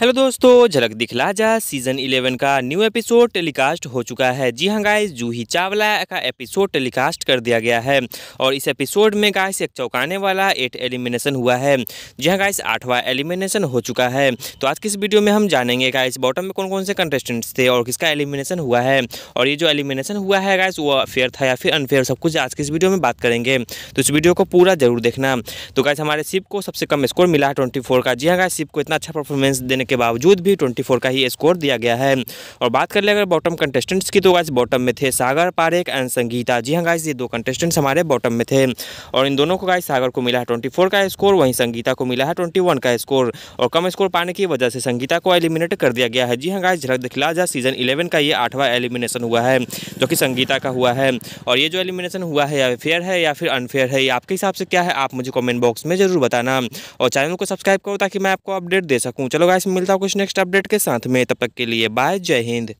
hello दोस्तों झलक दिखला जा सीजन 11 का न्यू एपिसोड टेलीकास्ट हो चुका है जी हाँ गाइस जूही चावला का एपिसोड टेलीकास्ट कर दिया गया है और इस एपिसोड में गाइस एक चौंकाने वाला एट एलिमिनेशन हुआ है जी हाँ गाइस आठवां एलिमिनेशन हो चुका है तो आज की इस वीडियो में हम जानेंगे गाइस बॉटम में कौन कौन से कंटेस्टेंट्स थे और किसका एलिमिनेशन हुआ है और ये जो एलिमिनेशन हुआ है गाइस वो फेयर था या फिर अनफेयर सब कुछ आज की इस वीडियो में बात करेंगे तो इस वीडियो को पूरा जरूर देखना तो गाइस हमारे शिप को सबसे कम स्कोर मिला है ट्वेंटी का जी हाँ गाइस शिप को इतना अच्छा परफॉर्मेंस देने के बावजूद भी ट्वेंटी का ही स्कोर दिया गया है और बात कर ले अगर बॉटम कंटेस्टेंट्स की तो गाइज बॉटम में थे सागर पारेख एंड संगीता जी हाँ गाइज ये दो कंटेस्टेंट्स हमारे बॉटम में थे और इन दोनों को गाइज सागर को मिला है ट्वेंटी का स्कोर वहीं संगीता को मिला है ट्वेंटी का स्कोर और कम स्कोर पाने की वजह से संगीता को एलिमिनेट कर दिया गया है जी हाँ गाइज झलक दिखला जा सीजन इलेवन का ये आठवां एलिमिनेशन हुआ है जो कि संगीता का हुआ है और ये जो एलिमिनेशन हुआ है या फेयर है या फिर अनफेयर है ये आपके हिसाब से क्या है आप मुझे कॉमेंट बॉक्स में जरूर बताना और चैनल को सब्सक्राइब करो ताकि मैं आपको अपडेट दे सकूँ चलो गाइस मिलता हूँ कुछ नेक्स्ट अपडेट के साथ में तब तक के लिए बाय जय हिंद